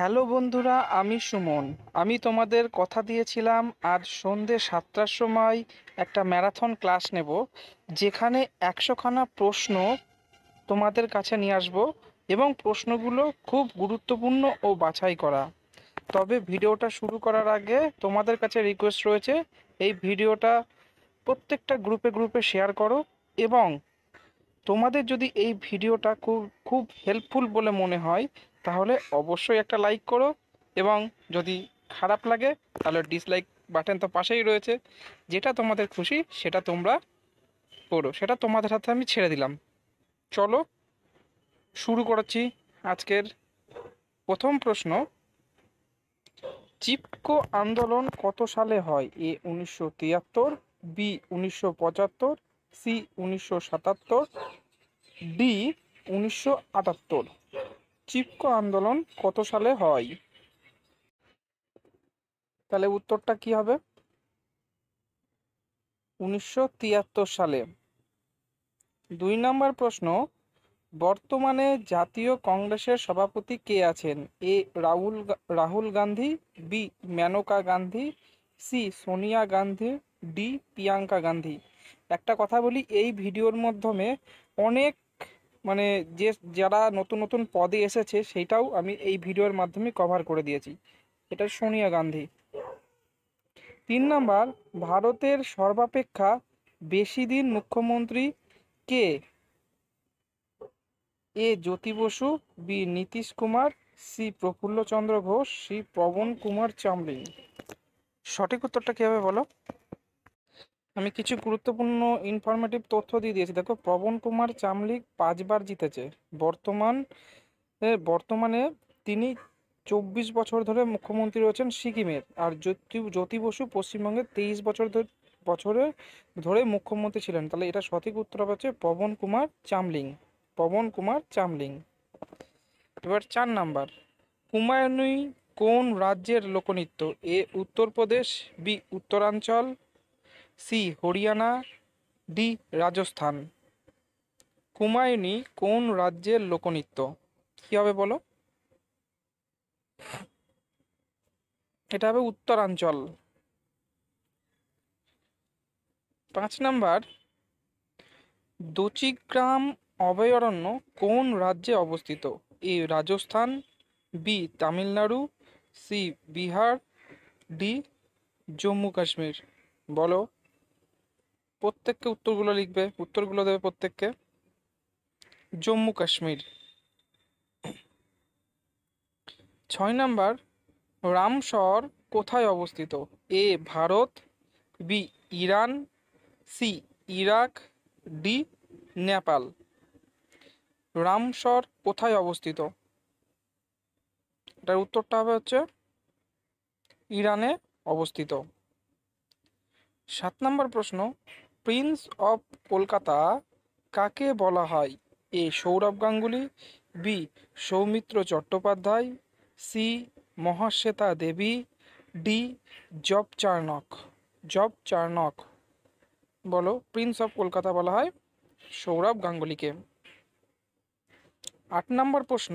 hello বন্ধুরা আমি সুমন আমি তোমাদের কথা দিয়েছিলাম আজ সন্ধ্যে সাতটার সময় একটা ম্যারাথন ক্লাস নেব যেখানে একশোখানা প্রশ্ন তোমাদের কাছে নিয়ে আসব এবং প্রশ্নগুলো খুব গুরুত্বপূর্ণ ও বাছাই করা তবে ভিডিওটা শুরু করার আগে তোমাদের কাছে রিকোয়েস্ট রয়েছে এই ভিডিওটা প্রত্যেকটা গ্রুপে গ্রুপে শেয়ার করো এবং তোমাদের যদি এই ভিডিওটা খুব খুব হেল্পফুল বলে মনে হয় তাহলে অবশ্যই একটা লাইক করো এবং যদি খারাপ লাগে তাহলে ডিসলাইক বাটন তো পাশেই রয়েছে যেটা তোমাদের খুশি সেটা তোমরা করো সেটা তোমাদের হাতে আমি ছেড়ে দিলাম চলো শুরু করেছি আজকের প্রথম প্রশ্ন চিপকো আন্দোলন কত সালে হয় এ উনিশশো তিয়াত্তর বি উনিশশো পঁচাত্তর সি উনিশশো সাতাত্তর ডি উনিশশো আটাত্তর চিপকো আন্দোলন কত সালে হয় তাহলে উত্তরটা কি হবে উনিশশো সালে দুই নম্বর প্রশ্ন বর্তমানে জাতীয় কংগ্রেসের সভাপতি কে আছেন A Rahul Rahul Gandhi B Maneka Gandhi C Sonia Gandhi D Priyanka Gandhi একটা কথা বলি এই ভিডিওর মাধ্যমে অনেক মানে যে যারা নতুন নতুন পদে এসেছে সেটাও আমি এই ভিডিওর মাধ্যমে কভার করে দিয়েছি এটা সোনিয়া গান্ধী তিন নাম্বার ভারতের সর্বাপেক্ষা বেশি দিন মুখ্যমন্ত্রী কে A Jyoti Basu B Nitish Kumar C Prafulla Chandra Ghosh C Pawan Kumar Chamling সঠিক উত্তরটা কীভাবে বলো আমি কিছু গুরুত্বপূর্ণ ইনফরমেটিভ তথ্য দিয়ে দিয়েছি দেখো পবন কুমার চামলিক পাঁচবার জিতেছে বর্তমান বর্তমানে তিনি চব্বিশ বছর ধরে মুখ্যমন্ত্রী রয়েছেন সিকিমের আর জ্যোতি জ্যোতি বসু পশ্চিমবঙ্গে তেইশ বছর ধরে বছরে ধরে মুখ্যমন্ত্রী ছিলেন তাহলে এটা সঠিক উত্তর হচ্ছে পবন কুমার চামলিং পবন কুমার চামলিং এবার চার নাম্বার কুমায়নুই কোন রাজ্যের লোকনৃত্য A Uttar Pradesh B Uttaranchal C Haryana D Rajasthan Kumaoni কোন রাজ্যের লোকনৃত্য কী হবে বলো এটা হবে উত্তরাঞ্চল পাঁচ নাম্বার দচিগ্রাম অভয়ারণ্য কোন রাজ্যে অবস্থিত A Rajasthan B Tamil Nadu C Bihar D Jammu Kashmir বলো প্রত্যেককে উত্তরগুলো লিখবে উত্তরগুলো দেবে প্রত্যেককে জম্মু কাশ্মীর ছয় নাম্বার রামসর কোথায় অবস্থিত A Bharat B Iran C Iraq D Nepal Ramsar কোথায় অবস্থিত এটার উত্তরটা হবে হচ্ছে ইরানে অবস্থিত সাত নম্বর প্রশ্ন প্রিন্স অফ কলকাতা কাকে বলা হয় A Sourav Ganguly B Soumitra Chattopadhyay C Mahasweta Devi D Job Charnock Job Charnock বলো প্রিন্স অফ কলকাতা বলা হয় সৌরভ গাঙ্গুলিকে আট নম্বর প্রশ্ন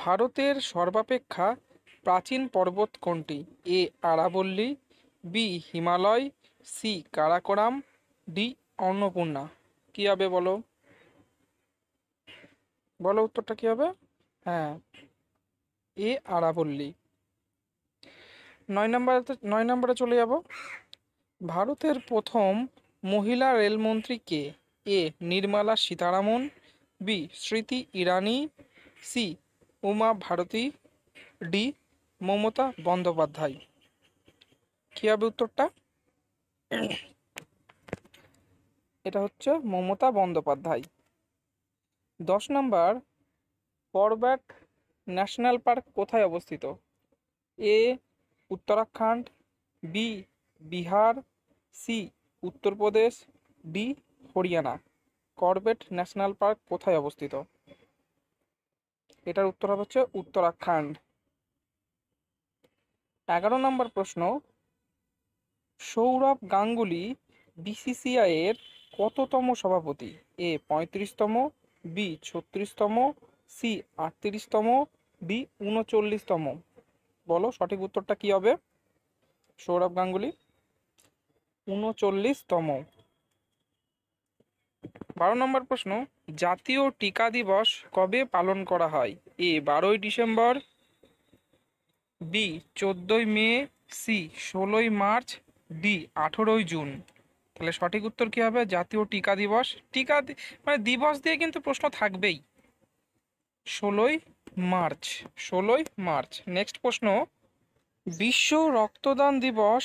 ভারতের সর্বাপেক্ষা প্রাচীন পর্বত কোনটি এ আরাবল্লী B Himalaya C Karakoram D Annapurna কী হবে বলো বলো উত্তরটা কী হবে হ্যাঁ এ আরাবল্লী নয় নম্বর নয় নম্বরে চলে যাব ভারতের প্রথম মহিলা রেলমন্ত্রী কে A Nirmala Sitharaman B Smriti Irani C Uma Bharti D Mamata Bandyopadhyay কী হবে উত্তরটা এটা হচ্ছে মমতা বন্দ্যোপাধ্যায় দশ নম্বর পরব্যাক ন্যাশনাল পার্ক কোথায় অবস্থিত A Uttarakhand B Bihar C Uttar Pradesh D Haryana Corbett national park কোথায় অবস্থিত এটার উত্তর হচ্ছে উত্তরাখণ্ড এগারো নম্বর প্রশ্ন সৌরভ গাঙ্গুলি এর কততম সভাপতি এ পঁয়ত্রিশতম বি ছত্রিশতম সি আটত্রিশতম বি উনচল্লিশতম বলো সঠিক উত্তরটা কি হবে সৌরভ গাঙ্গুলি উনচল্লিশতম বারো নম্বর প্রশ্ন জাতীয় টিকা দিবস কবে পালন করা হয় এ বারোই ডিসেম্বর বি চোদ্দই মে সি ষোলোই মার্চ ডি আঠেরোই জুন তাহলে সঠিক উত্তর কী হবে জাতীয় টিকা দিবস টিকা মানে দিবস দিয়ে কিন্তু প্রশ্ন থাকবেই ষোলোই মার্চ ষোলোই মার্চ নেক্সট প্রশ্ন বিশ্ব রক্তদান দিবস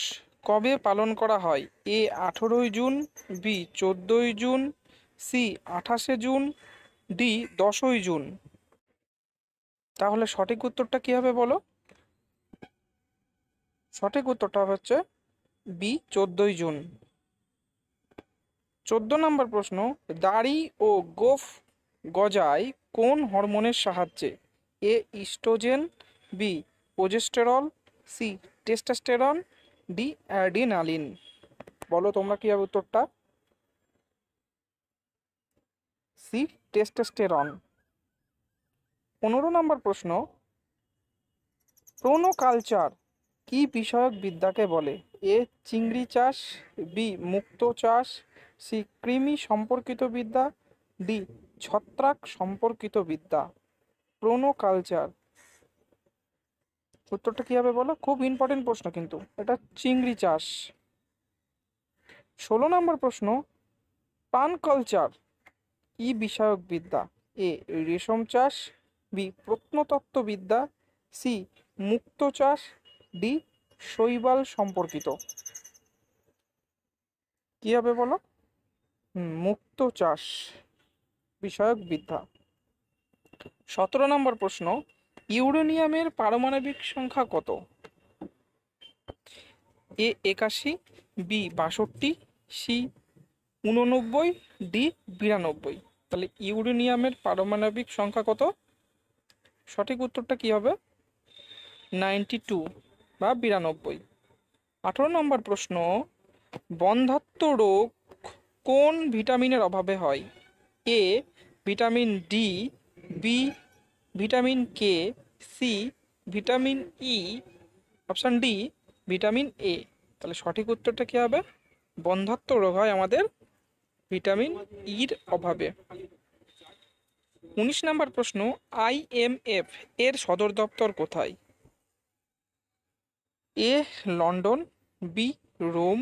কবে পালন করা হয় এ আঠেরোই জুন বি চোদ্দোই জুন সি আঠাশে জুন ডি দশই জুন তাহলে সঠিক উত্তরটা কী হবে বলো সঠিক উত্তরটা হচ্ছে বি চোদ্দোই জুন চোদ্দ নম্বর প্রশ্ন দাড়ি ও গোফ গজায় কোন হরমোনের সাহায্যে A oestrogen B progesterone C testosterone D adrenaline বলো তোমরা কী হবে উত্তরটা সি টেস্টাস্টেরন পনেরো নম্বর প্রশ্ন কালচার কি বিষয়ক বিদ্যাকে বলে এ চিংড়ি চাষ বি মুক্ত চাষ সি কৃমি সম্পর্কিত বিদ্যা ডি ছত্রাক সম্পর্কিত বিদ্যা কালচার উত্তরটা কি হবে বলো খুব ইম্পর্টেন্ট প্রশ্ন কিন্তু এটা চিংড়ি চাষ ষোলো নম্বর প্রশ্ন পান কালচার ই বিষয়ক বিদ্যা এ রেশম চাষ বি প্রত্নতত্ত্ববিদ্যা সি মুক্ত চাষ ডি শৈবাল সম্পর্কিত কি হবে বলো মুক্ত চাষ বিষয়ক বিদ্যা সতেরো নম্বর প্রশ্ন ইউরেনিয়ামের পারমাণবিক সংখ্যা কত এ একাশি বি বাষট্টি সি উননব্বই ডি বিরানব্বই তাহলে ইউরেনিয়ামের পারমাণবিক সংখ্যা কত সঠিক উত্তরটা কি হবে নাইনটি টু বা বিরানব্বই আঠেরো নম্বর প্রশ্ন বন্ধাত্ম রোগ কোন ভিটামিনের অভাবে হয় A vitamin D B vitamin K C vitamin E option D vitamin A তাহলে সঠিক উত্তরটা কী হবে বন্ধাত্ম রোগ হয় আমাদের ভিটামিন ইর অভাবে উনিশ নম্বর প্রশ্ন আই এম এফ এর সদর দপ্তর কোথায় A London B Rome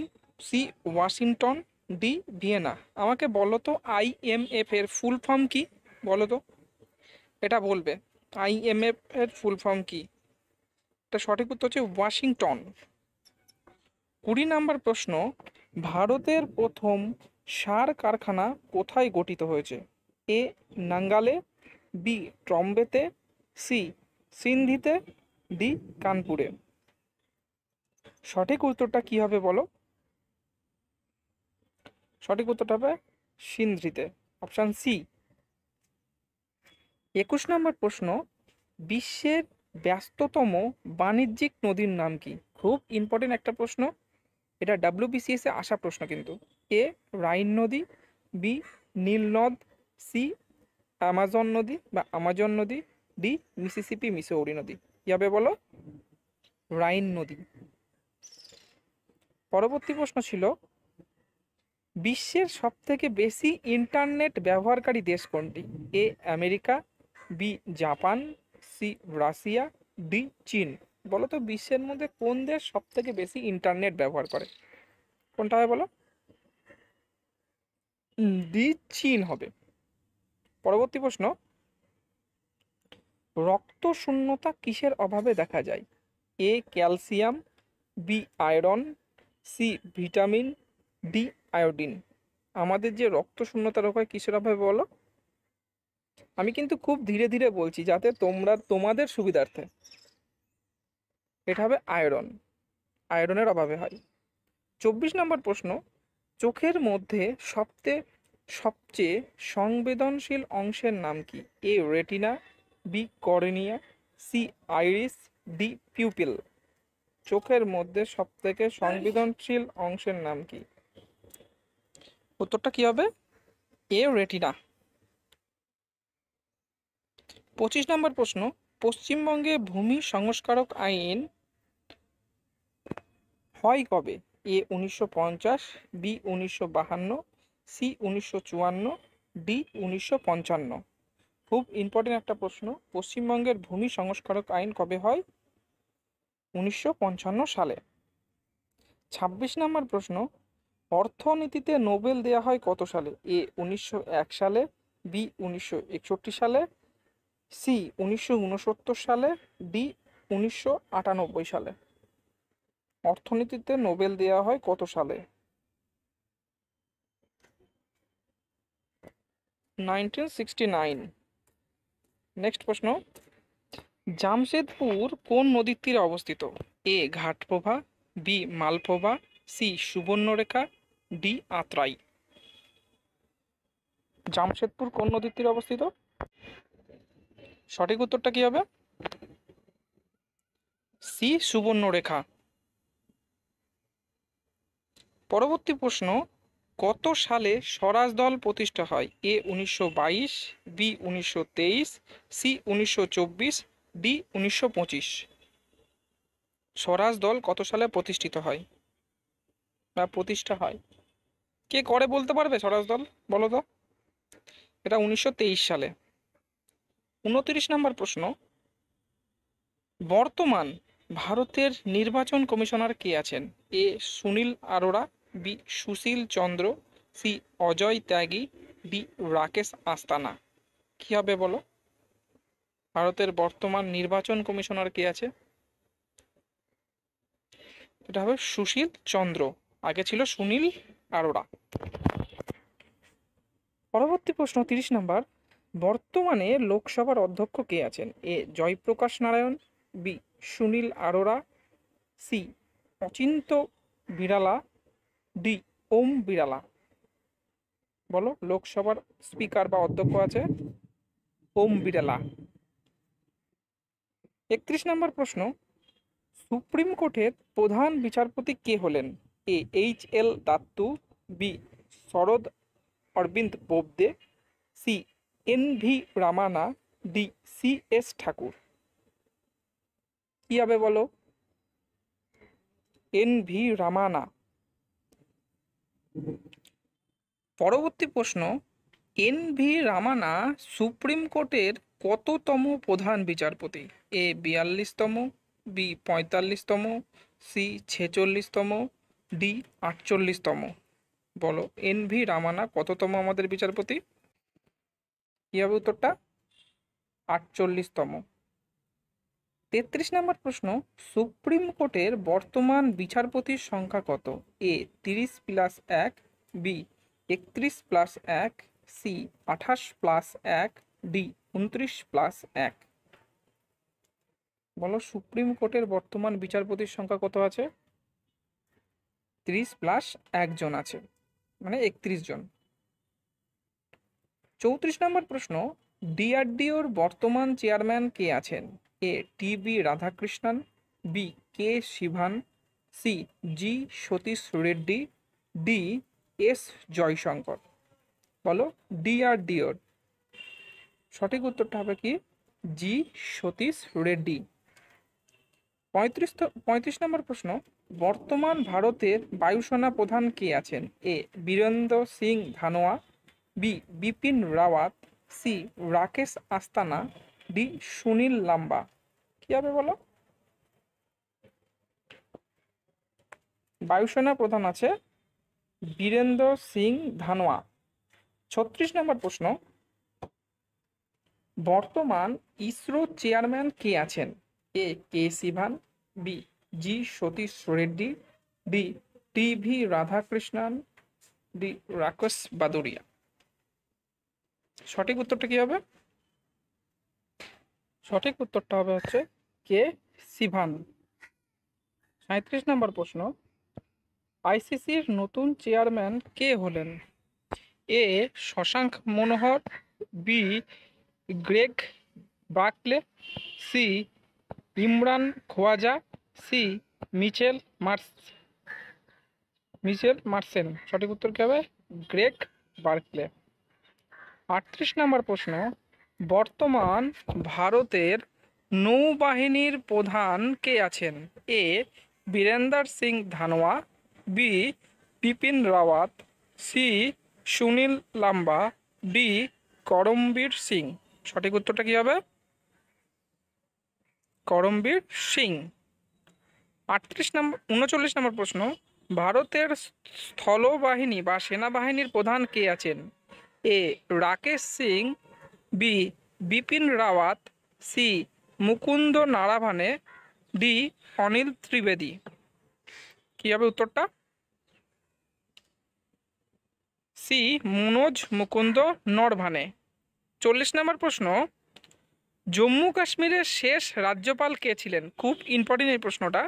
C Washington D Vienna আমাকে বলো তো আই এফ এর ফুল ফর্ম কি বলো তো এটা বলবে এফ এর ফুল ফর্ম কি এটা সঠিক উত্তর হচ্ছে ওয়াশিংটন কুড়ি নাম্বার প্রশ্ন ভারতের প্রথম সার কারখানা কোথায় গঠিত হয়েছে এ নাঙ্গালে বি ট্রম্বেতে সি সিন্ধিতে ডি কানপুরে সঠিক উত্তরটা কি হবে বলো সঠিক উত্তরটা হবে সিন্ধ্রিতে অপশান সি একুশ নম্বর প্রশ্ন বিশ্বের ব্যস্ততম বাণিজ্যিক নদীর নাম কি খুব ইম্পর্টেন্ট একটা প্রশ্ন এটা ডাব্লিউবিসিএসে আসা প্রশ্ন কিন্তু এ রাইন নদী বি নীল নদ সি আমাজন নদী বা আমাজন নদী ডি মিসিসিপি মিসৌরি নদী ইয়াবে বলো রাইন নদী পরবর্তী প্রশ্ন ছিল বিশ্বের সবথেকে বেশি ইন্টারনেট ব্যবহারকারী দেশ কোনটি A America B Japan C Russia D চীন বলো তো বিশ্বের মধ্যে কোন দেশ সবথেকে বেশি ইন্টারনেট ব্যবহার করে কোনটা হবে বলো ডি চীন হবে পরবর্তী প্রশ্ন রক্ত শূন্যতা কিসের অভাবে দেখা যায় A calcium B iron C vitamin D iodine আমাদের যে রক্ত শূন্যতা রোগ হয় কিসের অভাবে বলো আমি কিন্তু খুব ধীরে ধীরে বলছি যাতে তোমরা তোমাদের সুবিধার্থে এটা হবে আয়রন আয়রনের অভাবে হয় চব্বিশ নম্বর প্রশ্ন চোখের মধ্যে সবচেয়ে সবচেয়ে সংবেদনশীল অংশের নাম কি A retina B cornea C iris D pupil চোখের মধ্যে সবথেকে সংবেদনশীল অংশের নাম কি উত্তরটা কি হবে এ রেটিনা পঁচিশ নম্বর প্রশ্ন পশ্চিমবঙ্গে ভূমি সংস্কারক আইন হয় কবে এ উনিশশো পঞ্চাশ বি উনিশশো বাহান্ন সি উনিশশো চুয়ান্ন ডি উনিশশো পঞ্চান্ন খুব ইম্পর্টেন্ট একটা প্রশ্ন পশ্চিমবঙ্গের ভূমি সংস্কারক আইন কবে হয় উনিশশো সালে ২৬ নম্বর প্রশ্ন অর্থনীতিতে নোবেল দেয়া হয় কত সালে এ উনিশশো সালে বি উনিশশো সালে সি উনিশশো সালে ডি উনিশশো সালে অর্থনীতিতে নোবেল দেয়া হয় কত সালে নাইনটিন সিক্সটি নাইন নেক্সট প্রশ্ন জামশেদপুর কোন নদীর তীরে অবস্থিত A Ghataprabha B Malaprabha C Subarnarekha D Atrai Jamshedpur কোন নদীর তীরে অবস্থিত সঠিক উত্তরটা কি হবে সি সুবর্ণরেখা পরবর্তী প্রশ্ন কত সালে স্বরাজ দল প্রতিষ্ঠা হয় এ উনিশশো বি উনিশশো সি উনিশশো ডি উনিশশো স্বরাজ দল কত সালে প্রতিষ্ঠিত হয় বা প্রতিষ্ঠা হয় কে করে বলতে পারবে স্বরাজ দল বলো তো এটা উনিশশো সালে উনত্রিশ নম্বর প্রশ্ন বর্তমান ভারতের নির্বাচন কমিশনার কে আছেন A Sunil Arora B Sushil Chandra C Ajay Tyagi B Rakesh আস্তানা কি হবে বলো ভারতের বর্তমান নির্বাচন কমিশনার কে আছে এটা হবে সুশীল চন্দ্র আগে ছিল সুনীল আরোরা পরবর্তী প্রশ্ন তিরিশ নম্বর বর্তমানে লোকসভার অধ্যক্ষ কে আছেন A Jayaprakash Narayan B Sunil Arora C Achint Birla D Om Birla বলো লোকসভার স্পিকার বা অধ্যক্ষ আছে ওম বিড়ালা একত্রিশ নম্বর প্রশ্ন সুপ্রিম কোর্টের প্রধান বিচারপতি কে হলেন A H L Dattu B Sharad Arvind Bobde C N V Ramana D C S Thakur কী হবে বলো এন ভি রামানা পরবর্তী প্রশ্ন এন ভি রামানা সুপ্রিম কোর্টের কততম প্রধান বিচারপতি এ বিয়াল্লিশতম বি পঁয়তাল্লিশতম সি ছেচল্লিশতম ডি আটচল্লিশতম বলো এন ভি রামানা কততম আমাদের বিচারপতি কী হবে উত্তরটা আটচল্লিশতম তেত্রিশ নম্বর প্রশ্ন সুপ্রিম কোর্টের বর্তমান বিচারপতির সংখ্যা কত এ তিরিশ প্লাস এক বি একত্রিশ প্লাস এক সি আঠাশ প্লাস এক ডি উনত্রিশ প্লাস এক বলো সুপ্রিম কোর্টের বর্তমান বিচারপতির সংখ্যা কত আছে তিরিশ প্লাস একজন আছে মানে একত্রিশ জন চৌত্রিশ নম্বর প্রশ্ন ডিআরডিওর বর্তমান চেয়ারম্যান কে আছেন A T B Radhakrishnan B K Sivan C G Satish Reddy D S Jaishankar বলো ডিআরডিওর সঠিক উত্তরটা হবে কি জি সতীশ রেড্ডি পঁয়ত্রিশ পঁয়ত্রিশ নম্বর প্রশ্ন বর্তমান ভারতের বায়ুসেনা প্রধান কে আছেন A Birender Singh Dhanoa B Bipin Rawat C Rakesh Asthana D Sunil লাম্বা কি হবে বলো বায়ুসেনা প্রধান আছে বীরেন্দ্র সিং ধানোয়া ছত্রিশ নম্বর প্রশ্ন বর্তমান ইসরো চেয়ারম্যান কে আছেন A K Sivan B G Satish Reddy D T V Radhakrishnan D Rakesh Bhadauria সঠিক উত্তরটা কি হবে সঠিক উত্তরটা হবে হচ্ছে কে সিভান সাঁত্রিশ নম্বর প্রশ্ন আইসিসির নতুন চেয়ারম্যান কে হলেন A Shashank Manohar B Greg Barclay C Imran Khawaja C Mitchell Marsh Mitchell Marsh সঠিক উত্তর কী হবে গ্রেক বার্কলে আটত্রিশ নম্বর প্রশ্ন বর্তমান ভারতের নৌবাহিনীর প্রধান কে আছেন A Birender Singh Dhanoa B Bipin Rawat C Sunil Lanba D Karambir Singh সঠিক উত্তরটা কী হবে করমবীর সিং আটত্রিশ নম্বর উনচল্লিশ নম্বর প্রশ্ন ভারতের স্থলবাহিনী বা সেনাবাহিনীর প্রধান কে আছেন A Rakesh Singh B Bipin Rawat C Mukund Naravane D Anil Trivedi কী হবে উত্তরটা সি মনোজ মুকুন্দ নরভানে চল্লিশ নম্বর প্রশ্ন জম্মু কাশ্মীরের শেষ রাজ্যপাল কে ছিলেন খুব ইম্পর্টেন্ট এই প্রশ্নটা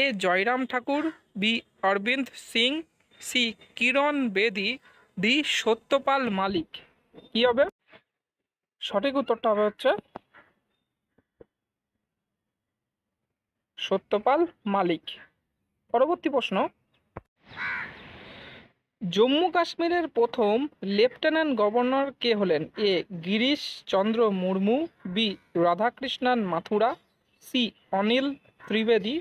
A Jairam Thakur B Arvind Singh C Kiran Bedi D Satyapal মালিক কি হবে সঠিক উত্তরটা হবে হচ্ছে সত্যপাল মালিক পরবর্তী প্রশ্ন জম্মু কাশ্মীরের প্রথম লেফটেন্যান্ট গভর্নর কে হলেন A Girish Chandra Murmu B Radhakrishnan Mathura C Anil Trivedi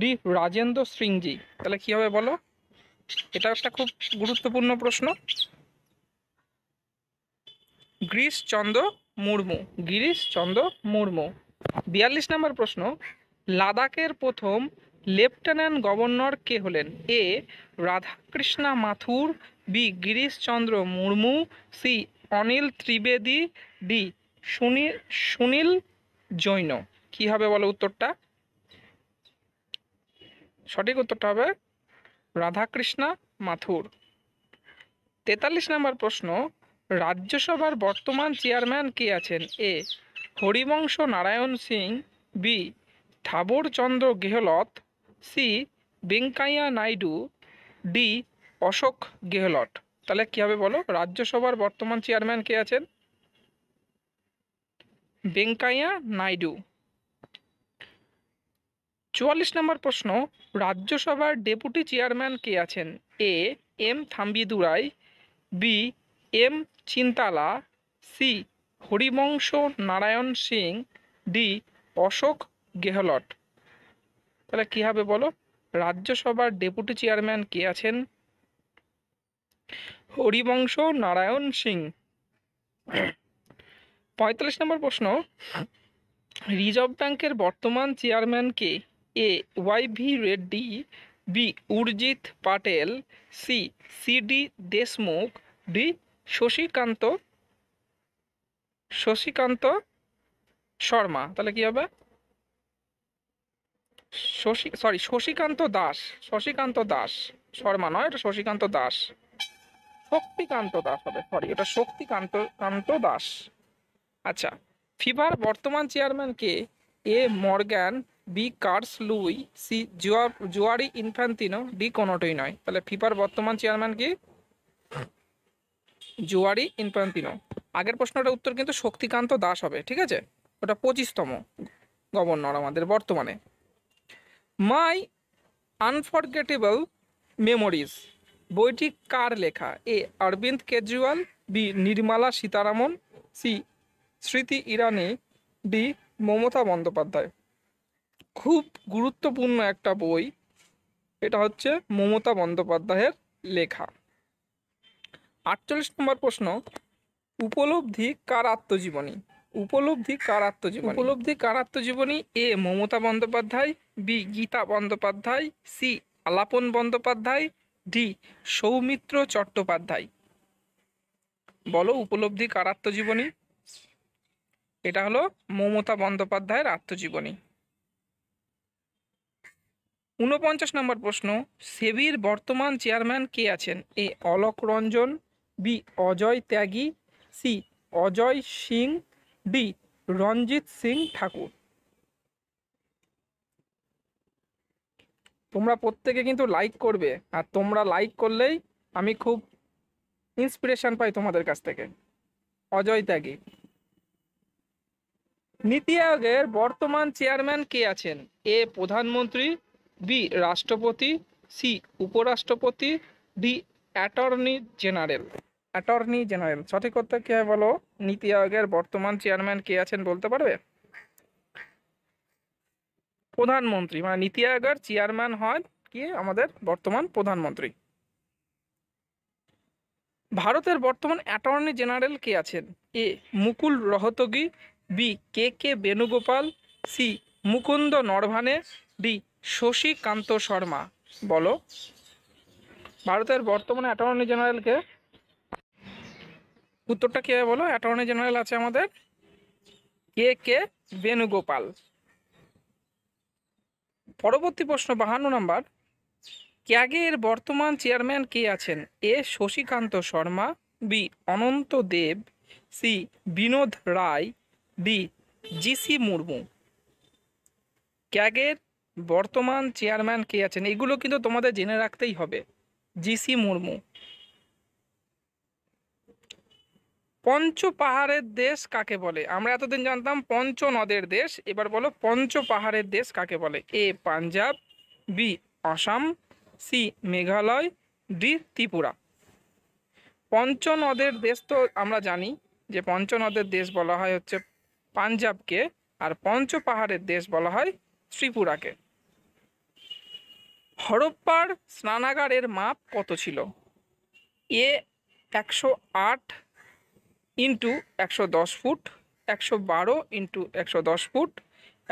D Rajendra সিংজি তাহলে কী হবে বলো এটা একটা খুব গুরুত্বপূর্ণ প্রশ্ন গিরিশ চন্দ্র মুর্মু গিরিশ চন্দ্র মুর্মু বিয়াল্লিশ নম্বর প্রশ্ন লাদাখের প্রথম লেফটেন্যান্ট গভর্নর কে হলেন A Radhakrishna Mathur B Girish Chandra Murmu C Anil Trivedi D Sunil Sunil Jain কি হবে বলো উত্তরটা সঠিক উত্তরটা হবে রাধাকৃষ্ণা মাথুর তেতাল্লিশ নম্বর প্রশ্ন রাজ্যসভার বর্তমান চেয়ারম্যান কে আছেন A Harivansh Narayan Singh B Thawarchand Gehlot C Venkaiah Naidu D Ashok Gehlot তাহলে কী হবে বলো রাজ্যসভার বর্তমান চেয়ারম্যান কে আছেন বেঙ্কাইয়া নাইডু চুয়াল্লিশ নম্বর প্রশ্ন রাজ্যসভার ডেপুটি চেয়ারম্যান কে আছেন A M Thambidurai B M Chintala C Harivansh Narayan Singh D Ashok Gehlot তাহলে কি হবে বলো রাজ্যসভার ডেপুটি চেয়ারম্যান কে আছেন হরিবংশ নারায়ণ সিং পঁয়তাল্লিশ নম্বর প্রশ্ন রিজার্ভ ব্যাংকের বর্তমান চেয়ারম্যান কে A Y V Reddy B Urjit Patel C C D Deshmukh D Shashikanta Shashikanta Sharma তাহলে কি হবে শশী সরি শশীকান্ত দাস শশীকান্ত দাস শর্মা নয় এটা শশীকান্ত দাস শক্তিকান্ত দাস হবে সরি এটা শক্তিকান্ত কান্ত দাস আচ্ছা ফিফার বর্তমান চেয়ারম্যান কে এ মর্গ্যান বি কার্স লুই সি জুয়ার জুয়ারি ইনফ্যান্তিনো ডি কোনোটাই নয় তাহলে ফিফার বর্তমান চেয়ারম্যান কি জুয়ারি ইনফ্যান্তিনো আগের প্রশ্নটার উত্তর কিন্তু শক্তিকান্ত দাস হবে ঠিক আছে ওটা পঁচিশতম গভর্নর আমাদের বর্তমানে মাই আনফরগেটেবল মেমোরিজ বইটি কার লেখা A Arvind Kejriwal B Nirmala Sitharaman C Smriti Irani D Mamata Bandyopadhyay খুব গুরুত্বপূর্ণ একটা বই এটা হচ্ছে মমতা বন্দ্যোপাধ্যায়ের লেখা আটচল্লিশ নম্বর প্রশ্ন উপলব্ধি কার আত্মজীবনী উপলব্ধি কার আত্মজীবনী উপলব্ধি কার আত্মজীবনী A Mamata Bandyopadhyay B Gita Bandyopadhyay C Alapan Bandyopadhyay D Soumitra Chattopadhyay বলো উপলব্ধি কার আত্মজীবনী এটা হলো মমতা বন্দ্যোপাধ্যায়ের আত্মজীবনী ঊনপঞ্চাশ নম্বর প্রশ্ন সেবির বর্তমান চেয়ারম্যান কে আছেন A Alok Ranjan B Ajay Tyagi C Ajay Singh D Ranjit Singh Thakur তোমরা প্রত্যেকে কিন্তু লাইক করবে আর তোমরা লাইক করলেই আমি খুব ইন্সপিরেশন পাই তোমাদের কাছ থেকে অজয় ত্যাগী নীতি আয়োগের বর্তমান চেয়ারম্যান কে আছেন এ প্রধানমন্ত্রী বি রাষ্ট্রপতি সি উপরাষ্ট্রপতি D attorney general attorney general সঠিক উত্তর কী হয় বলো নীতি আয়োগের বর্তমান চেয়ারম্যান কে আছেন বলতে পারবে প্রধানমন্ত্রী মানে নীতি আয়োগের চেয়ারম্যান হয় কি আমাদের বর্তমান প্রধানমন্ত্রী ভারতের বর্তমান অ্যাটর্নি জেনারেল কে আছেন A Mukul Rohatgi B K K Venugopal C Mukund Naravane D Shashikanta Sharma বলো ভারতের বর্তমান অ্যাটর্নি জেনারেলকে উত্তরটা কে বলো অ্যাটর্নি জেনারেল আছে আমাদের কে কে বেণুগোপাল পরবর্তী প্রশ্ন বাহান্ন নম্বর ক্যাগের বর্তমান চেয়ারম্যান কে আছেন A Shashikanta Sharma B Anant Dev C Vinod Rai D G C Murmu ক্যাগের বর্তমান চেয়ারম্যান কে আছেন এগুলো কিন্তু তোমাদের জেনে রাখতেই হবে জিসি মুর্মু পঞ্চ পাহাড়ের দেশ কাকে বলে আমরা এতদিন জানতাম পঞ্চ নদের দেশ এবার বলো পঞ্চ পাহাড়ের দেশ কাকে বলে A Punjab B Assam C Meghalaya D Tripura পঞ্চ নদের দেশ তো আমরা জানি যে পঞ্চ নদের দেশ বলা হয় হচ্ছে পাঞ্জাবকে আর পঞ্চ পাহাড়ের দেশ বলা হয় ত্রিপুরাকে হরপ্পার স্নানাগারের মাপ কত ছিল এ একশো আট ইন্টু একশো দশ ফুট একশো বারো ইন্টু একশো দশ ফুট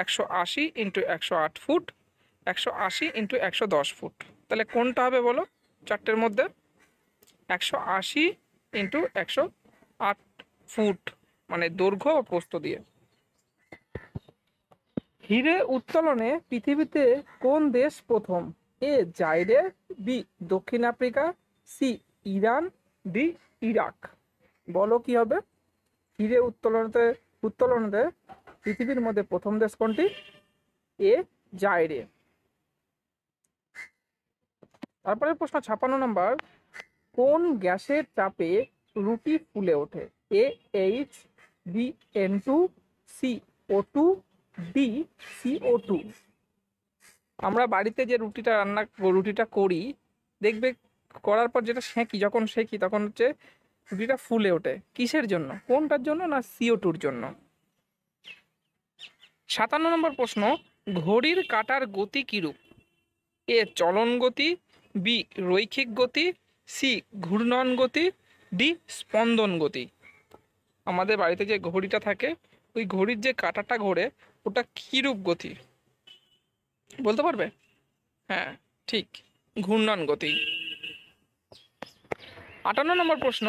একশো আশি ইন্টু একশো আট ফুট একশো আশি ইন্টু একশো দশ ফুট তাহলে কোনটা হবে বলো চারটের মধ্যে একশো আশি ইন্টু একশো আট ফুট মানে দৈর্ঘ্য ও প্রস্ত দিয়ে হিরে উত্তোলনে পৃথিবীতে কোন দেশ প্রথম এ জাইরে বি দক্ষিণ Africa C Iran D Iraq বলো কি হবে হীরে উত্তোলনতে উত্তোলনতে পৃথিবীর মধ্যে প্রথম দেশ কোনটি এ জায়রে তারপরে প্রশ্ন ছাপান্ন নম্বর কোন গ্যাসের চাপে রুটি ফুলে ওঠে A H B N two C O two D C O two আমরা বাড়িতে যে রুটিটা রান্না রুটিটা করি দেখবে করার পর যেটা সেঁকি যখন সেঁকি তখন হচ্ছে গুটিটা ফুলে ওঠে কিসের জন্য কোনটার জন্য না সিও টুর জন্য সাতান্ন নম্বর প্রশ্ন ঘড়ির কাটার গতি কীরূপ এ চলন গতি বি রৈখিক গতি সি ঘূর্ণন গতি ডি স্পন্দন গতি আমাদের বাড়িতে যে ঘড়িটা থাকে ওই ঘড়ির যে কাটাটা ঘোরে ওটা কীরূপ গতি বলতে পারবে হ্যাঁ ঠিক ঘূর্ণন গতি আটান্ন নম্বর প্রশ্ন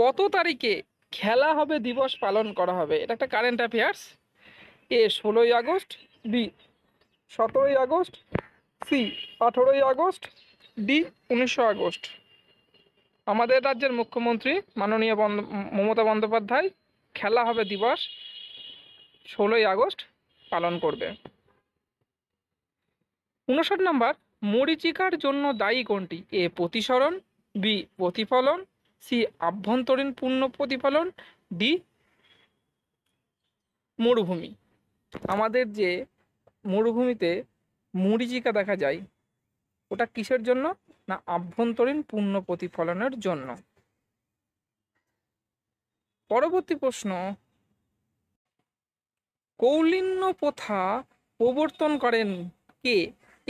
কত তারিখে খেলা হবে দিবস পালন করা হবে এটা একটা কারেন্ট অ্যাফেয়ার্স এ ষোলোই আগস্ট বি সতেরোই আগস্ট সি আঠেরোই আগস্ট ডি উনিশশো আগস্ট আমাদের রাজ্যের মুখ্যমন্ত্রী মাননীয় মমতা বন্দ্যোপাধ্যায় খেলা হবে দিবস ষোলোই আগস্ট পালন করবে উনষাট নম্বর মরিচিকার জন্য দায়ী কোনটি এ প্রতিসরণ বি প্রতিফলন সি আভ্যন্তরীণ পূর্ণ প্রতিফলন ডি মরুভূমি আমাদের যে মরুভূমিতে মরিচিকা দেখা যায় ওটা কিসের জন্য না আভ্যন্তরীণ পূর্ণ প্রতিফলনের জন্য পরবর্তী প্রশ্ন কৌলিন্য প্রথা প্রবর্তন করেন কে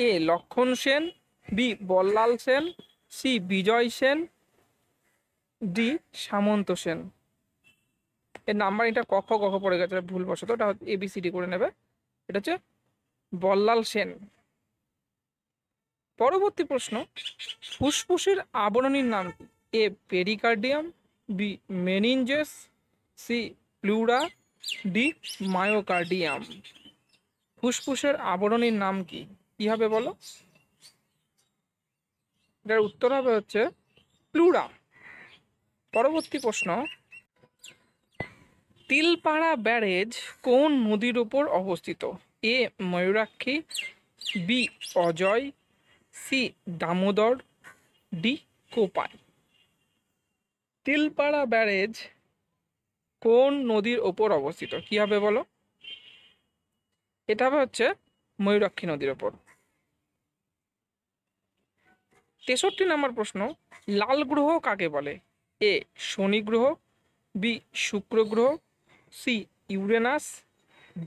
A Lakshman Sen B Ballal Sen C Vijay Sen D Samanta Sen এর নাম্বার এটা কখ কখ পড়ে গেছে ভুলবশত এটা এবিসিডি করে নেবে এটা হচ্ছে বল্লাল সেন পরবর্তী প্রশ্ন ফুসফুসের আবরণীর নাম কি A pericardium B meninges C pleura D myocardium ফুসফুসের আবরণীর নাম কি কী হবে বলো এটার উত্তর হবে হচ্ছে প্লুরা পরবর্তী প্রশ্ন তিলপাড়া ব্যারেজ কোন নদীর ওপর অবস্থিত A Mayurakshi B Ajay C Damodar D Kopai Tilpara barrage কোন নদীর ওপর অবস্থিত কী হবে বলো এটা হচ্ছে ময়ূরাক্ষী নদীর ওপর তেষট্টি নম্বর প্রশ্ন লাল গ্রহ কাকে বলে এ শনি গ্রহ বি শুক্র গ্রহ সি ইউরেনাস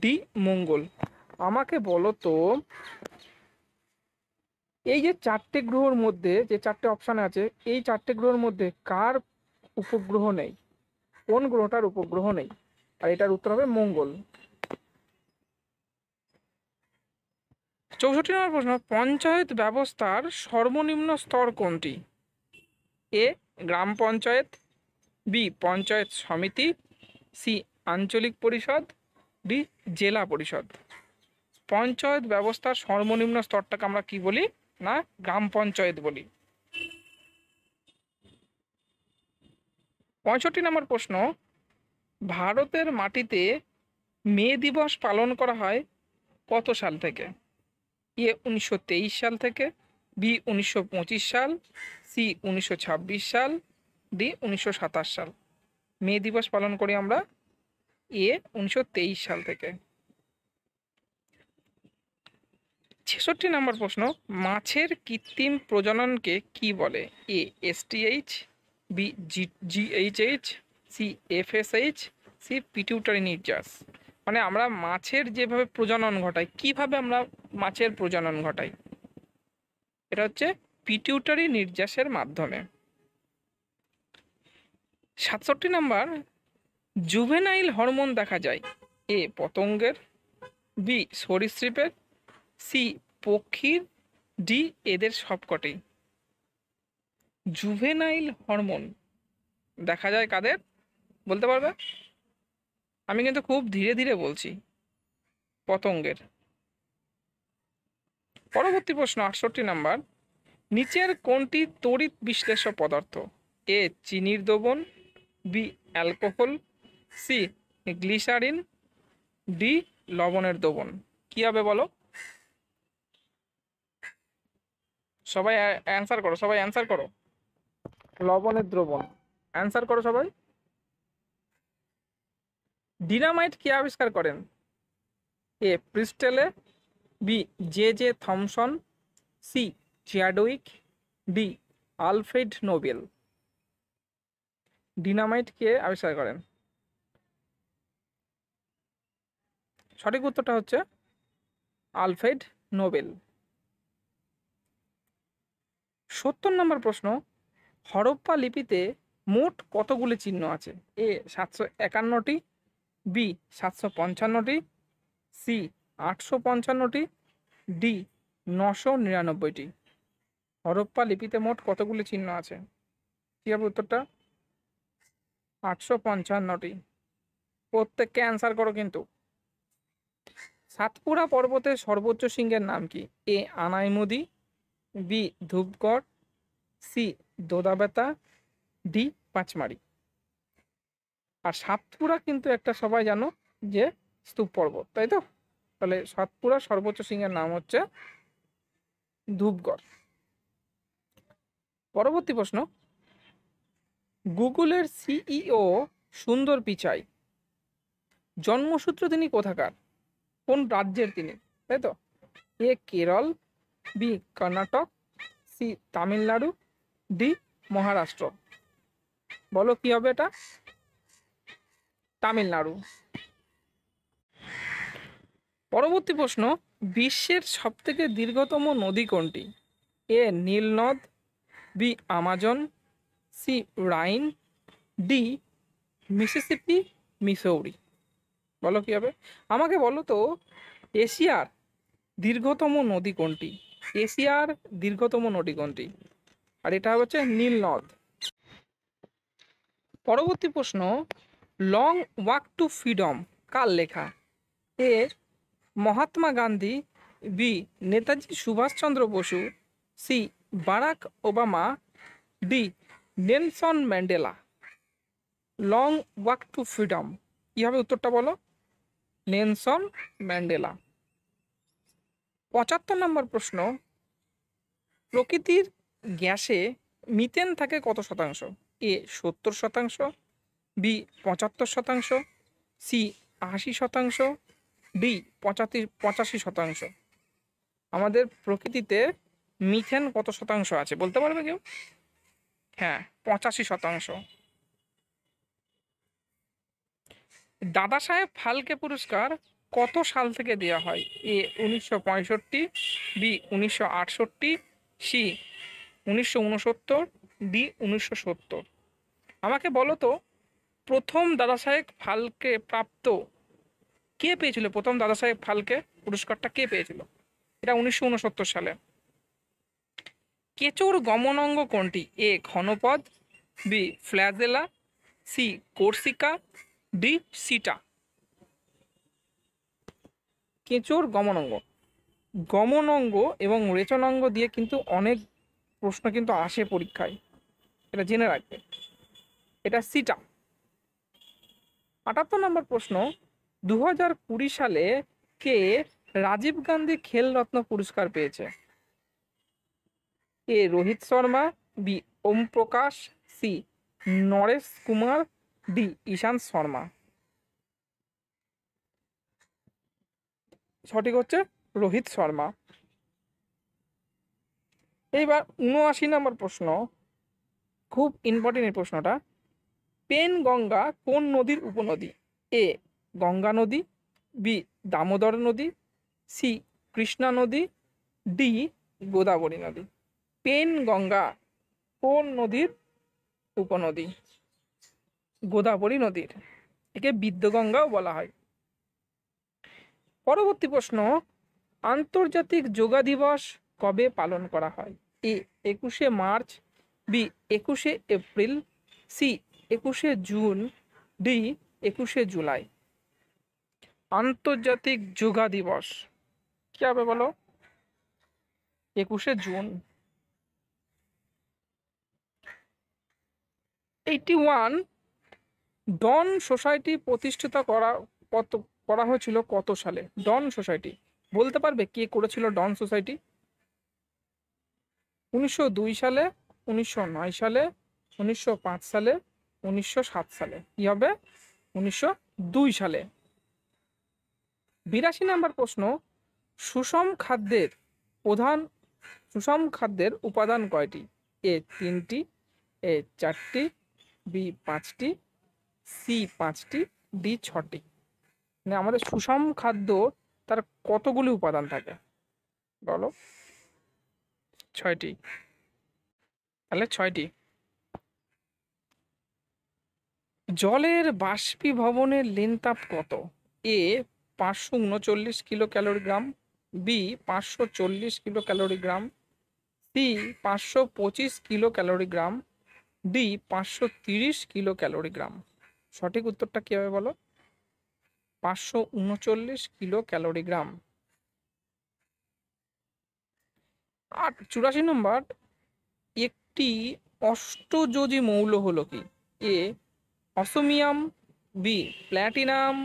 ডি মঙ্গল আমাকে বলো তো এই যে চারটে গ্রহর মধ্যে যে চারটে অপশান আছে এই চারটে গ্রহর মধ্যে কার উপগ্রহ নেই কোন গ্রহটার উপগ্রহ নেই আর এটার উত্তর হবে মঙ্গল চৌষট্টি নম্বর প্রশ্ন পঞ্চায়েত ব্যবস্থার সর্বনিম্ন স্তর কোনটি এ গ্রাম পঞ্চায়েত বি পঞ্চায়েত সমিতি সি আঞ্চলিক পরিষদ ডি জেলা পরিষদ পঞ্চায়েত ব্যবস্থার সর্বনিম্ন স্তরটাকে আমরা কি বলি না গ্রাম পঞ্চায়েত বলি পঁয়ষট্টি নম্বর প্রশ্ন ভারতের মাটিতে মে দিবস পালন করা হয় কত সাল থেকে এ উনিশশো সাল থেকে বি উনিশশো সাল সি উনিশশো সাল ডি উনিশশো সাল মে দিবস পালন করি আমরা এ উনিশশো সাল থেকে ছেষট্টি নম্বর প্রশ্ন মাছের কৃত্রিম প্রজননকে কি বলে A STH B G GHH C FSH C pituitary নির্যাস মানে আমরা মাছের যেভাবে প্রজনন ঘটাই কিভাবে আমরা মাছের প্রজনন ঘটাই এটা হচ্ছে পিটিউটারি নির্যাসের মাধ্যমে সাতষট্টি নাম্বার জুভেনাইল হরমোন দেখা যায় এ পতঙ্গের বি সরীসৃপের সি পক্ষীর ডি এদের সবকটি জুভেনাইল হরমোন দেখা যায় কাদের বলতে পারবে আমি কিন্তু খুব ধীরে ধীরে বলছি পতঙ্গের পরবর্তী প্রশ্ন আটষট্টি নাম্বার নিচের কোনটি তড়িৎ বিশ্লেষক পদার্থ এ চিনির দ্রবণ B alcohol C glycerine D লবণের দ্রবণ কি হবে বলো সবাই অ্যান্সার করো সবাই অ্যান্সার করো লবণের দ্রবণ অ্যান্সার করো সবাই ডিনামাইট কে আবিষ্কার করেন A Priestley B J J Thomson C Chadwick D Alfred Nobel dynamite কে আবিষ্কার করেন সঠিক উত্তরটা হচ্ছে আলফ্রেড নোবেল সত্তর নম্বর প্রশ্ন হরপ্পা লিপিতে মোট কতগুলি চিহ্ন আছে এ সাতশো একান্নটি বি সাতশো পঞ্চান্নটি সি আটশো পঞ্চান্নটি ডি নশো নিরানব্বইটি হরপ্পা লিপিতে মোট কতগুলি চিহ্ন আছে কি হবে উত্তরটা আটশো পঞ্চান্নটি প্রত্যেককে অ্যান্সার করো কিন্তু সাতপুরা পর্বতের সর্বোচ্চ সিংহের নাম কি A Anamudi B Dhupgarh C Doddabetta D Pachmarhi আর সাতপুরা কিন্তু একটা সবাই জানো যে স্তূপ পর্বত তাই তো তাহলে সাতপুরা সর্বোচ্চ সিংহের নাম হচ্ছে ধূপগড় পরবর্তী প্রশ্ন গুগলের সিইও সুন্দর পিচাই জন্মসূত্র তিনি কোথাকার কোন রাজ্যের তিনি তাই তো A Kerala B Karnataka C Tamil Nadu D Maharashtra বলো কি হবে এটা তামিলনাড়ু পরবর্তী প্রশ্ন বিশ্বের সবথেকে দীর্ঘতম নদী কোনটি এ নীল নদ B Amazon C Rhine D Mississippi Missouri বলো কী হবে আমাকে বলো তো এশিয়ার দীর্ঘতম নদী কোনটি এশিয়ার দীর্ঘতম নদী কোনটি আর এটা হচ্ছে নীল নদ পরবর্তী প্রশ্ন লং ওয়াক টু ফ্রিডম কার লেখা A Mahatma Gandhi B Netaji Subhash Chandra Bose C Barack Obama D Nelson Mandela long walk to freedom কী হবে উত্তরটা বলো নেনসন ম্যান্ডেলা পঁচাত্তর নম্বর প্রশ্ন প্রকৃতির গ্যাসে মিথেন থাকে কত শতাংশ এ সত্তর শতাংশ বি পঁচাত্তর শতাংশ সি আশি শতাংশ ডি পঁচাত্তি পঁচাশি শতাংশ আমাদের প্রকৃতিতে মিথেন কত শতাংশ আছে বলতে পারবে কেউ হ্যাঁ পঁচাশি শতাংশ দাদা সাহেব ফালকে পুরস্কার কত সাল থেকে দেওয়া হয় এ উনিশশো পঁয়ষট্টি বি উনিশশো আটষট্টি সি উনিশশো উনসত্তর ডি উনিশশো সত্তর আমাকে বলো তো প্রথম দাদা সাহেব ফালকে প্রাপ্ত কে পেয়েছিল প্রথম দাদা সাহেব ফালকে পুরস্কারটা কে পেয়েছিল এটা উনিশশো উনসত্তর সালে কেচোর অঙ্গ কোনটি এ ঘনপদ বি ফ্ল্যাজেলা সি কোর্সিকা ডি সিটা কেঁচোর গমন অঙ্গ এবং রেচনাঙ্গ দিয়ে কিন্তু অনেক প্রশ্ন কিন্তু আসে পরীক্ষায় এটা জেনে রাখবে এটা সিটা আটাত্তর নম্বর প্রশ্ন দু সালে কে রাজীব গান্ধী খেল রত্ন পুরস্কার পেয়েছে A Rohit Sharma B Om Prakash C Naresh Kumar D Ishan Sharma সঠিক হচ্ছে রোহিত শর্মা এইবার উনআশি নম্বর প্রশ্ন খুব ইম্পর্টেন্ট এই প্রশ্নটা পেনগঙ্গা কোন নদীর উপনদী এ গঙ্গা নদী বি দামোদর নদী সি কৃষ্ণা নদী ডি গোদাবরী নদী পেনগঙ্গা কোন নদীর উপনদী গোদাবরী নদীর একে বিদ্যগঙ্গাও বলা হয় পরবর্তী প্রশ্ন আন্তর্জাতিক যোগা দিবস কবে পালন করা হয় এ একুশে মার্চ বি একুশে এপ্রিল সি একুশে জুন ডি একুশে জুলাই আন্তর্জাতিক যোগা দিবস কী হবে বলো একুশে জুন এইটি ওয়ান ডন সোসাইটি প্রতিষ্ঠিতা করা কত করা হয়েছিল কত সালে ডন সোসাইটি বলতে পারবে কে করেছিল ডন সোসাইটি উনিশশো সালে উনিশশো সালে উনিশশো সালে উনিশশো সালে কি হবে উনিশশো সালে বিরাশি নাম্বার প্রশ্ন সুষম খাদ্যের প্রধান সুষম খাদ্যের উপাদান কয়টি এ তিনটি এ চারটি বি পাঁচটি সি পাঁচটি ডি ছটি মানে আমাদের সুষম খাদ্য তার কতগুলি উপাদান থাকে বলো ছয়টি তাহলে ছয়টি জলের বাষ্পীভবনের লেনতাপ কত এ পাঁচশো উনচল্লিশ কিলো ক্যালোরি গ্রাম বি পাঁচশো চল্লিশ কিলো ক্যালোরি গ্রাম সি পাঁচশো পঁচিশ কিলো ক্যালোরি গ্রাম ডি পাঁচশো তিরিশ কিলো ক্যালোরি গ্রাম সঠিক উত্তরটা কী হবে বলো পাঁচশো উনচল্লিশ কিলো ক্যালোরি গ্রাম আর চুরাশি নম্বর একটি অষ্টযোজি মৌল হলো কি A osmium B platinum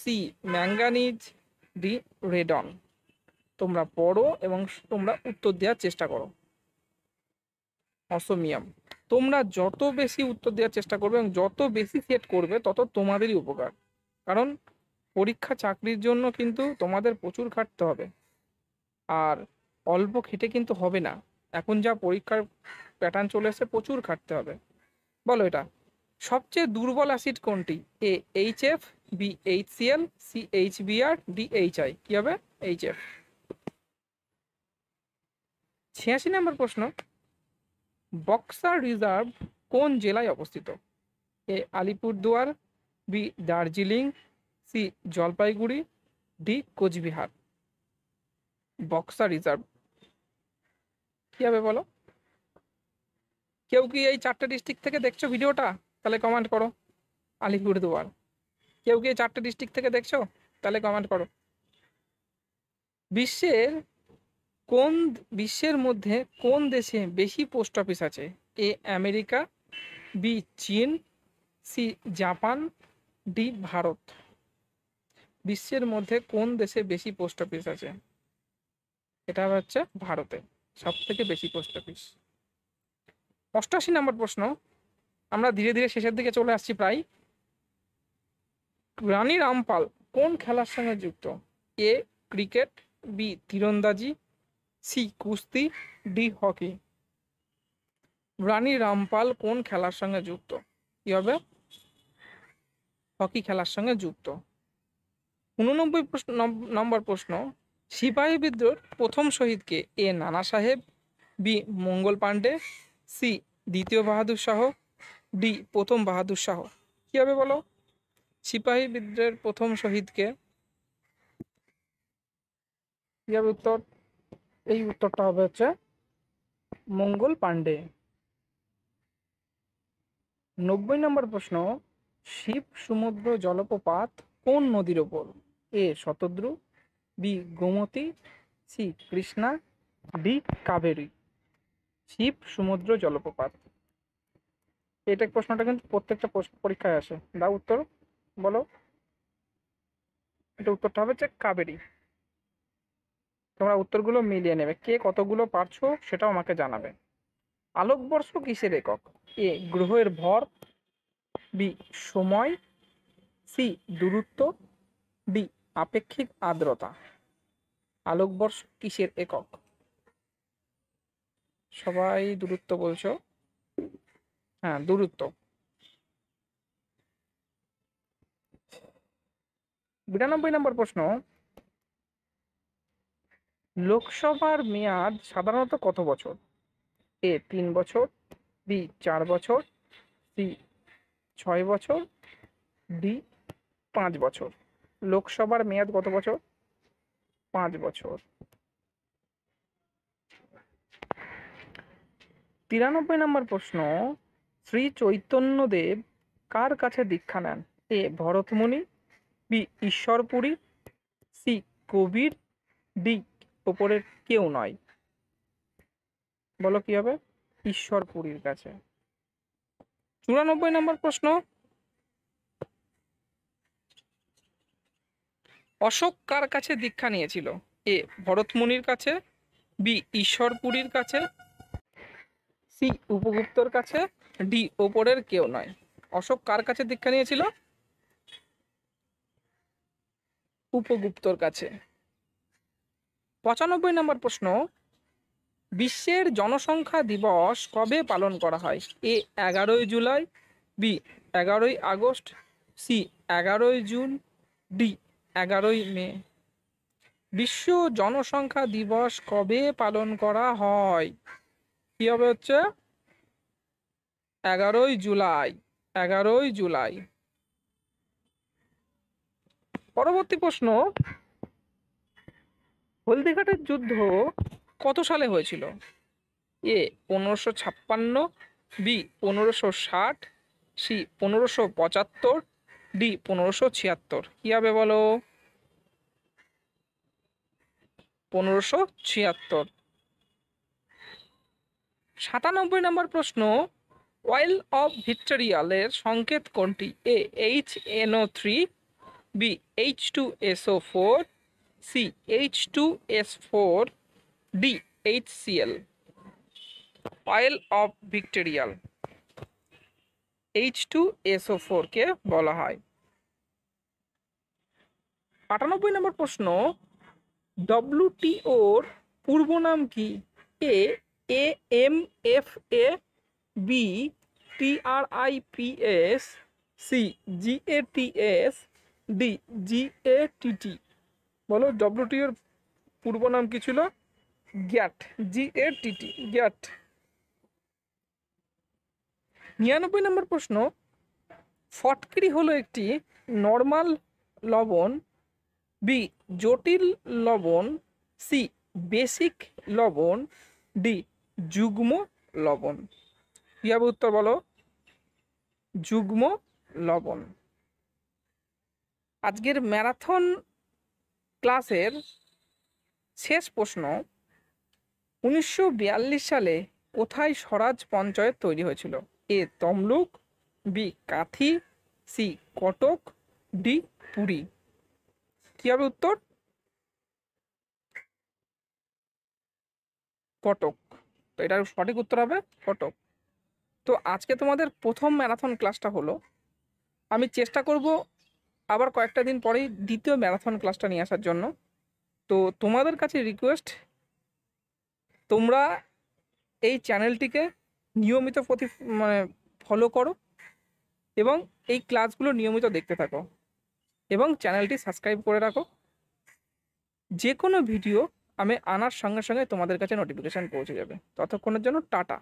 C manganese D radon তোমরা পড়ো এবং তোমরা উত্তর দেওয়ার চেষ্টা করো অসমিয়াম তোমরা যত বেশি উত্তর দেওয়ার চেষ্টা করবে এবং যত বেশি সেট করবে তত তোমাদেরই উপকার কারণ পরীক্ষা চাকরির জন্য কিন্তু তোমাদের প্রচুর খাটতে হবে আর অল্প খেটে কিন্তু হবে না এখন যা পরীক্ষার প্যাটার্ন চলে এসে প্রচুর খাটতে হবে বলো এটা সবচেয়ে দুর্বল অ্যাসিড কোনটি A H F B H C L C H B R D H I কী হবে এইচ এফ ছিয়াশি নম্বর প্রশ্ন বক্সার রিজার্ভ কোন জেলায় অবস্থিত A Alipurduar B Darjeeling C Jalpaiguri D Cooch Behar Buxa reserve কী হবে বলো কেউ কি এই চারটে ডিস্ট্রিক্ট থেকে দেখছো ভিডিওটা তাহলে কমেন্ট করো আলিপুরদুয়ার কেউ কি চারটে ডিস্ট্রিক্ট থেকে দেখছো তাহলে কমেন্ট করো বিশ্বের কোন বিশ্বের মধ্যে কোন দেশে বেশি পোস্ট অফিস আছে এ আমেরিকা বি চীন সি জাপান ডি ভারত বিশ্বের মধ্যে কোন দেশে বেশি পোস্ট অফিস আছে এটা হচ্ছে ভারতে সব থেকে বেশি পোস্ট অফিস অষ্টাশি নম্বর প্রশ্ন আমরা ধীরে ধীরে শেষের দিকে চলে আসছি প্রায় রানী রামপাল কোন খেলার সঙ্গে যুক্ত এ ক্রিকেট বি তীরন্দাজি সি কুস্তি ডি হকি রানী রামপাল কোন খেলার সঙ্গে যুক্ত কি হবে হকি খেলার সঙ্গে যুক্ত উননব্বই প্রশ্ন নম্বর প্রশ্ন সিপাহী বিদ্রোহ প্রথম শহীদকে এ নানা সাহেব বি মঙ্গল পাণ্ডে সি দ্বিতীয় বাহাদুর শাহ ডি প্রথম বাহাদুর শাহ কী হবে বলো সিপাহি বিদ্রোহের প্রথম শহীদকে কী হবে উত্তর এই উত্তরটা হবে হচ্ছে মঙ্গল পাণ্ডে নব্বই নম্বর প্রশ্ন শিব সমুদ্র জলপ্রপাত কোন নদীর ওপর A Shatadru B Gomti C Krishna D Kaveri Shiva Samudra জলপ্রপাত এটা প্রশ্নটা কিন্তু প্রত্যেকটা পরীক্ষায় আসে দাও উত্তর বলো এটা উত্তরটা হবে যে কাবেরি তোমরা উত্তরগুলো মিলিয়ে নেবে কে কতগুলো পারছো সেটাও আমাকে জানাবে আলোকবর্ষ কিসের একক এ গ্রহের ভর বি সময় সি দূরত্ব ডি আপেক্ষিক আর্দ্রতা আলোকবর্ষ কিসের একক সবাই দূরত্ব বলছো হ্যাঁ দূরত্ব বিরানব্বই নম্বর প্রশ্ন লোকসভার মেয়াদ সাধারণত কত বছর এ তিন বছর বি চার বছর সি ছয় বছর ডি পাঁচ বছর লোকসভার মেয়াদ কত বছর পাঁচ বছর তিরানব্বই নম্বর প্রশ্ন শ্রী চৈতন্যদেব কার কাছে দীক্ষা নেন A Bharatmani B Ishwar Puri C Kabir D ওপরের কেউ নয় বলো কি হবে ঈশ্বরপুরীর কাছে চুরানব্বই নম্বর প্রশ্ন অশোক কার কাছে দীক্ষা নিয়েছিল এ ভরতমণির কাছে বি ঈশ্বরপুরীর কাছে সি উপগুপ্তর কাছে ডি ওপরের কেউ নয় অশোক কার কাছে দীক্ষা নিয়েছিল উপগুপ্তর কাছে পঁচানব্বই নম্বর প্রশ্ন বিশ্বের জনসংখ্যা দিবস কবে পালন করা হয় এ এগারোই জুলাই বি এগারোই আগস্ট সি এগারোই জুন ডি এগারোই মে বিশ্ব জনসংখ্যা দিবস কবে পালন করা হয় কি হবে হচ্ছে এগারোই জুলাই এগারোই জুলাই পরবর্তী প্রশ্ন হলদিঘাটের যুদ্ধ কত সালে হয়েছিল এ পনেরোশো ছাপ্পান্ন বি পনেরোশো ষাট সি পনেরোশো পঁচাত্তর ডি পনেরোশো ছিয়াত্তর কী হবে বলো পনেরোশো ছিয়াত্তর সাতানব্বই নম্বর প্রশ্ন অয়েল অফ ভিক্টোরিয়ালের সংকেত কোনটি A H NO three B H two S O four C H two S four D H CL oil of vitriol H two S O ফোরকে বলা হয় আটানব্বই নম্বর প্রশ্ন ডব্লিউটিওর পূর্ব নাম কি A M F A B T R I P S C G A T S D G A T T বলো WT এর পূর্ব নাম কি ছিল গ্যাট জি এ টি টি গ্যাট নিরানব্বই নম্বর প্রশ্ন ফটকিরি হলো একটি নর্মাল লবণ বি জটিল লবণ সি বেসিক লবণ ডি যুগ্ম লবণ কি হবে উত্তর বলো যুগ্ম লবণ আজকের ম্যারাথন ক্লাসের শেষ প্রশ্ন উনিশশো সালে কোথায় স্বরাজ পঞ্চায়েত তৈরি হয়েছিল A Tamluk B Kanthi C Cuttack D Puri কি হবে উত্তর কটক তো এটার সঠিক উত্তর হবে কটক তো আজকে তোমাদের প্রথম ম্যারাথন ক্লাসটা হলো আমি চেষ্টা করব আবার কয়েকটা দিন পরেই দ্বিতীয় ম্যারাথন ক্লাসটা নিয়ে আসার জন্য তো তোমাদের কাছে রিকোয়েস্ট তোমরা এই চ্যানেলটিকে নিয়মিত প্রতি মানে ফলো করো এবং এই ক্লাসগুলো নিয়মিত দেখতে থাকো এবং চ্যানেলটি সাবস্ক্রাইব করে রাখো যে কোনো ভিডিও আমি আনার সঙ্গে সঙ্গে তোমাদের কাছে নোটিফিকেশান পৌঁছে যাবে ততক্ষণের জন্য টাটা